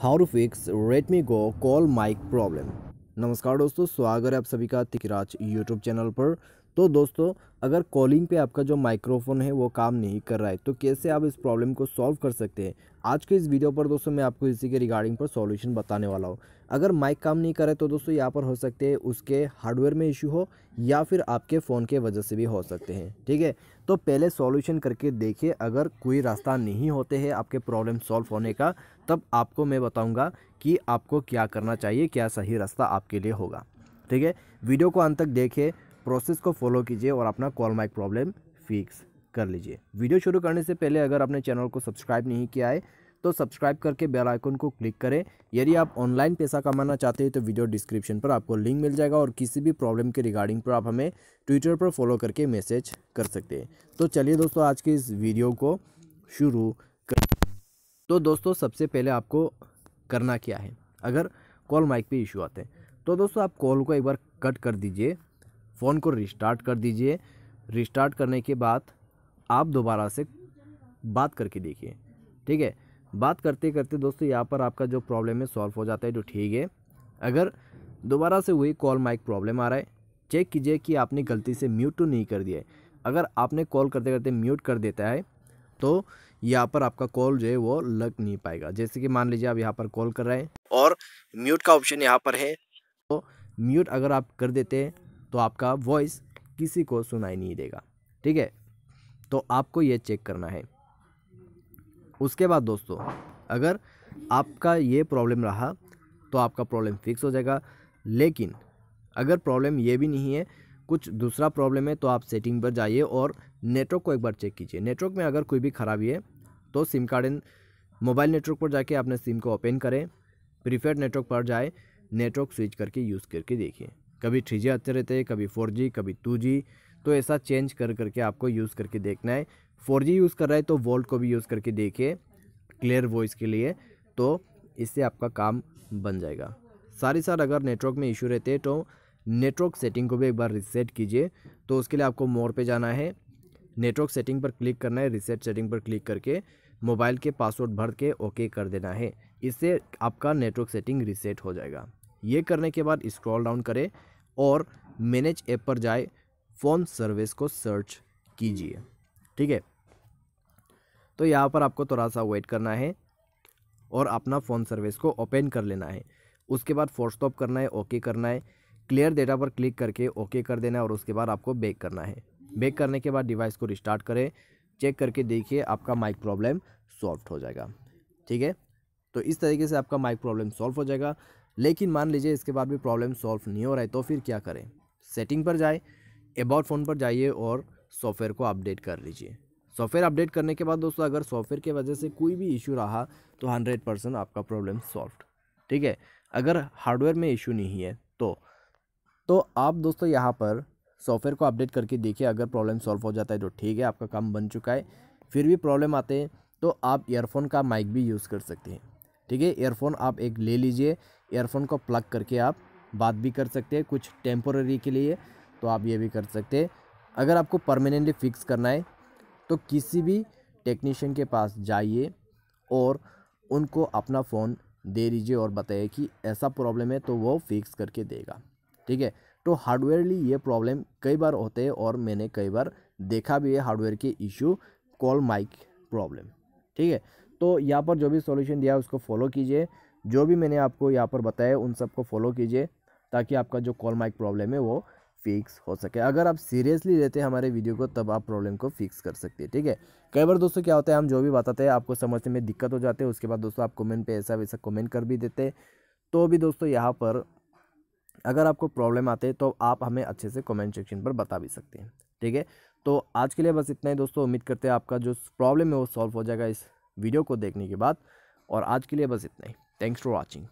how to fix Redmi Go call mic problem नमस्कार दोस्तों स्वागत है आप सभी का तिकराज यूट्यूब चैनल पर तो दोस्तों अगर कॉलिंग पे आपका जो माइक्रोफोन है वो काम नहीं कर रहा है तो कैसे आप इस प्रॉब्लम को सॉल्व कर सकते हैं आज के इस वीडियो पर दोस्तों मैं आपको इसी के रिगार्डिंग पर सॉल्यूशन बताने वाला हूँ अगर माइक काम नहीं करे तो दोस्तों यहाँ पर हो सकते हैं उसके हार्डवेयर में इशू हो या फिर आपके फ़ोन के वजह से भी हो सकते हैं ठीक है तो पहले सॉल्यूशन करके देखिए अगर कोई रास्ता नहीं होते हैं आपके प्रॉब्लम सॉल्व होने का तब आपको मैं बताऊँगा कि आपको क्या करना चाहिए क्या सही रास्ता आपके लिए होगा ठीक है वीडियो को अंत तक देखें प्रोसेस को फॉलो कीजिए और अपना कॉल माइक प्रॉब्लम फिक्स कर लीजिए वीडियो शुरू करने से पहले अगर आपने चैनल को सब्सक्राइब नहीं किया है तो सब्सक्राइब करके बेल आइकन को क्लिक करें यदि आप ऑनलाइन पैसा कमाना चाहते हैं तो वीडियो डिस्क्रिप्शन पर आपको लिंक मिल जाएगा और किसी भी प्रॉब्लम के रिगार्डिंग पर आप हमें ट्विटर पर फॉलो करके मैसेज कर सकते हैं तो चलिए दोस्तों आज की इस वीडियो को शुरू कर तो दोस्तों सबसे पहले आपको करना क्या है अगर कॉल माइक पर इशू आते हैं तो दोस्तों आप कॉल को एक बार कट कर दीजिए फ़ोन को रिस्टार्ट कर दीजिए रिस्टार्ट करने के बाद आप दोबारा से बात करके देखिए ठीक है बात करते करते दोस्तों यहाँ पर आपका जो प्रॉब्लम है सॉल्व हो जाता है जो ठीक है अगर दोबारा से वही कॉल माइक प्रॉब्लम आ रहा है चेक कीजिए कि आपने गलती से म्यूट तो नहीं कर दिया है अगर आपने कॉल करते करते म्यूट कर देता है तो यहाँ पर आपका कॉल जो है वो लग नहीं पाएगा जैसे कि मान लीजिए आप यहाँ पर कॉल कर रहे हैं और म्यूट का ऑप्शन यहाँ पर है तो म्यूट अगर आप कर देते हैं तो आपका वॉइस किसी को सुनाई नहीं देगा ठीक है तो आपको ये चेक करना है उसके बाद दोस्तों अगर आपका ये प्रॉब्लम रहा तो आपका प्रॉब्लम फिक्स हो जाएगा लेकिन अगर प्रॉब्लम ये भी नहीं है कुछ दूसरा प्रॉब्लम है तो आप सेटिंग पर जाइए और नेटवर्क को एक बार चेक कीजिए नेटवर्क में अगर कोई भी खराबी है तो सिम कार्ड इन मोबाइल नेटवर्क पर जाके अपने सिम को ओपन करें प्रीफेड नेटवर्क पर जाए नेटवर्क स्विच करके यूज़ करके देखिए कभी थ्री जी आते रहते हैं कभी फोर जी कभी टू जी तो ऐसा चेंज कर करके आपको यूज़ करके देखना है फोर जी यूज़ कर रहा है तो वोल्ट को भी यूज़ करके देखिए क्लियर वॉइस के लिए तो इससे आपका काम बन जाएगा सारी सार साथ अगर नेटवर्क में इशू रहते हैं तो नेटवर्क सेटिंग को भी एक बार रिसेट कीजिए तो उसके लिए आपको मोर पे जाना है नेटवर्क सेटिंग पर क्लिक करना है रिसेट सेटिंग पर क्लिक करके मोबाइल के पासवर्ड भर के ओके कर देना है इससे आपका नेटवर्क सेटिंग रिसेट हो जाएगा ये करने के बाद स्क्रॉल डाउन करें और मैनेज ऐप पर जाए फोन सर्विस को सर्च कीजिए ठीक है तो यहाँ पर आपको थोड़ा सा वेट करना है और अपना फ़ोन सर्विस को ओपन कर लेना है उसके बाद फोर स्टॉप करना है ओके करना है क्लियर डेटा पर क्लिक करके ओके कर देना है और उसके बाद आपको बैक करना है बैक करने के बाद डिवाइस को रिस्टार्ट करें चेक करके देखिए आपका माइक प्रॉब्लम सॉल्व हो जाएगा ठीक है तो इस तरीके से आपका माइक प्रॉब्लम सॉल्व हो जाएगा लेकिन मान लीजिए इसके बाद भी प्रॉब्लम सॉल्व नहीं हो रहा है तो फिर क्या करें सेटिंग पर जाए अबाउट फ़ोन पर जाइए और सॉफ्टवेयर को अपडेट कर लीजिए सॉफ्टवेयर अपडेट करने के बाद दोस्तों अगर सॉफ्टवेयर की वजह से कोई भी इशू रहा तो हंड्रेड परसेंट आपका प्रॉब्लम सॉल्व ठीक है अगर हार्डवेयर में इशू नहीं है तो तो आप दोस्तों यहाँ पर सॉफ्टवेयर को अपडेट करके देखिए अगर प्रॉब्लम सॉल्व हो जाता है तो ठीक है आपका काम बन चुका है फिर भी प्रॉब्लम आते हैं तो आप ईयरफोन का माइक भी यूज़ कर सकते हैं ठीक है एयरफोन आप एक ले लीजिए एयरफोन को प्लग करके आप बात भी कर सकते हैं कुछ टेम्पोररी के लिए तो आप ये भी कर सकते हैं अगर आपको परमानेंटली फ़िक्स करना है तो किसी भी टेक्नीशियन के पास जाइए और उनको अपना फ़ोन दे दीजिए और बताइए कि ऐसा प्रॉब्लम है तो वो फिक्स करके देगा ठीक है तो हार्डवेयरली ये प्रॉब्लम कई बार होते हैं और मैंने कई बार देखा भी है हार्डवेयर के इशू कॉल माइक प्रॉब्लम ठीक है तो यहाँ पर जो भी सॉल्यूशन दिया है उसको फॉलो कीजिए जो भी मैंने आपको यहाँ पर बताया उन सबको फॉलो कीजिए ताकि आपका जो कॉल माइक प्रॉब्लम है वो फिक्स हो सके अगर आप सीरियसली लेते हैं हमारे वीडियो को तब आप प्रॉब्लम को फिक्स कर सकते हैं ठीक है कई बार दोस्तों क्या होता है हम जो भी बताते हैं आपको समझने में दिक्कत हो जाती है उसके बाद दोस्तों आप कमेंट पे ऐसा वैसा कमेंट कर भी देते तो भी दोस्तों यहाँ पर अगर आपको प्रॉब्लम आते हैं तो आप हमें अच्छे से कॉमेंट सेक्शन पर बता भी सकते हैं ठीक है तो आज के लिए बस इतना ही दोस्तों उम्मीद करते हैं आपका जो प्रॉब्लम है वो सॉल्व हो जाएगा इस वीडियो को देखने के बाद और आज के लिए बस इतना ही थैंक्स फॉर वॉचिंग